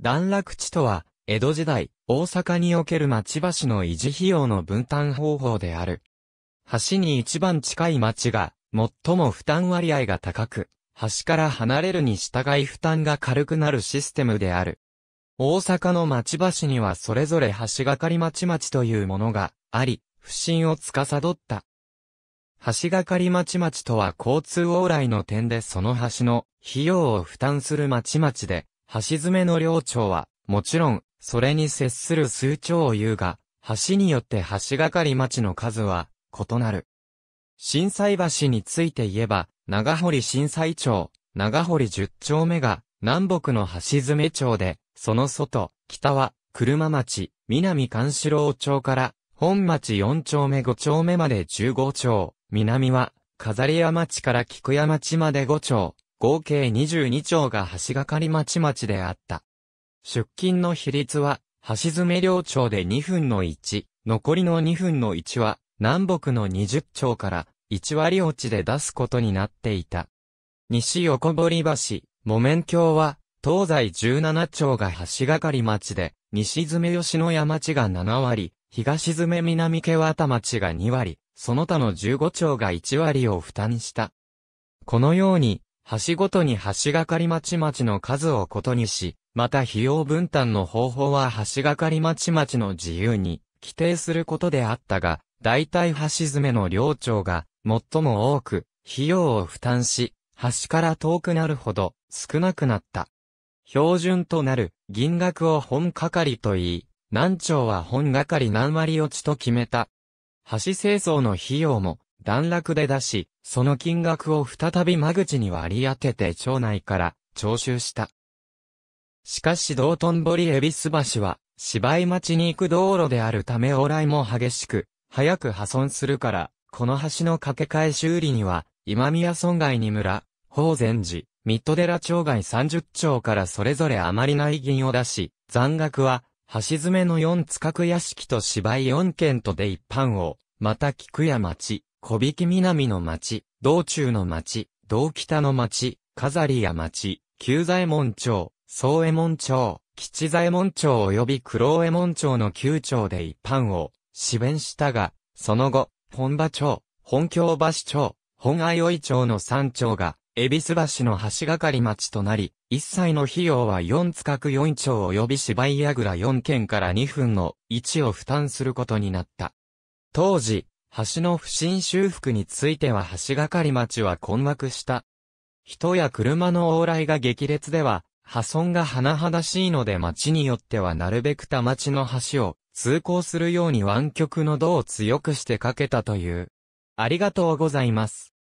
段落地とは、江戸時代、大阪における町橋の維持費用の分担方法である。橋に一番近い町が、最も負担割合が高く、橋から離れるに従い負担が軽くなるシステムである。大阪の町橋にはそれぞれ橋がかり町町というものがあり、不信を司った。橋がかり町町とは交通往来の点でその橋の費用を負担する町町で、橋爪の領長は、もちろん、それに接する数長を言うが、橋によって橋がかり町の数は、異なる。震災橋について言えば、長堀震災町、長堀十丁目が、南北の橋爪町で、その外、北は、車町、南関四郎町から、本町四丁目五丁目まで十五町、南は、飾屋町から菊屋町まで五町、合計22町が橋がかり町町であった。出勤の比率は、橋爪両町で2分の1、残りの2分の1は、南北の20町から1割落ちで出すことになっていた。西横堀橋、木綿橋は、東西17町が橋がかり町で、西爪吉野山町が7割、東爪南毛綿町が2割、その他の15町が1割を負担した。このように、橋ごとに橋がかり町町の数をことにし、また費用分担の方法は橋がかり町町の自由に規定することであったが、大体橋詰めの領長が最も多く費用を負担し、橋から遠くなるほど少なくなった。標準となる銀額を本係と言い、南町は本係何割落ちと決めた。橋清掃の費用も段落で出し、その金額を再び間口に割り当てて町内から徴収した。しかし道頓堀恵比寿橋は、芝居町に行く道路であるため往来も激しく、早く破損するから、この橋の架け替え修理には、今宮村外に村、宝善寺、ミッド寺町外30町からそれぞれ余りない銀を出し、残額は、橋詰めの4塚角屋敷と芝居4軒とで一般を、また菊屋町、小引南の町、道中の町、道北の町、飾りや町、旧左衛門町、総衛門町、吉左衛門町及び黒右衛門町の旧町で一般を、支弁したが、その後、本場町、本京橋町、本愛い町の3町が、恵比寿橋の橋がかり町となり、一切の費用は4つ角4町及び芝居櫓4軒から2分の1を負担することになった。当時、橋の不審修復については橋がかり町は困惑した。人や車の往来が激烈では、破損が甚だしいので町によってはなるべく田町の橋を通行するように湾曲の度を強くしてかけたという。ありがとうございます。